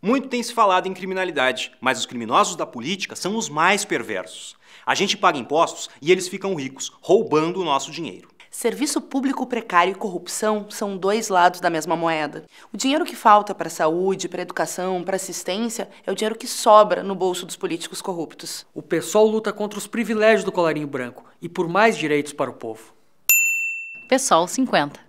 Muito tem se falado em criminalidade, mas os criminosos da política são os mais perversos. A gente paga impostos e eles ficam ricos, roubando o nosso dinheiro. Serviço público precário e corrupção são dois lados da mesma moeda. O dinheiro que falta para a saúde, para a educação, para assistência é o dinheiro que sobra no bolso dos políticos corruptos. O pessoal luta contra os privilégios do colarinho branco e por mais direitos para o povo. Pessoal 50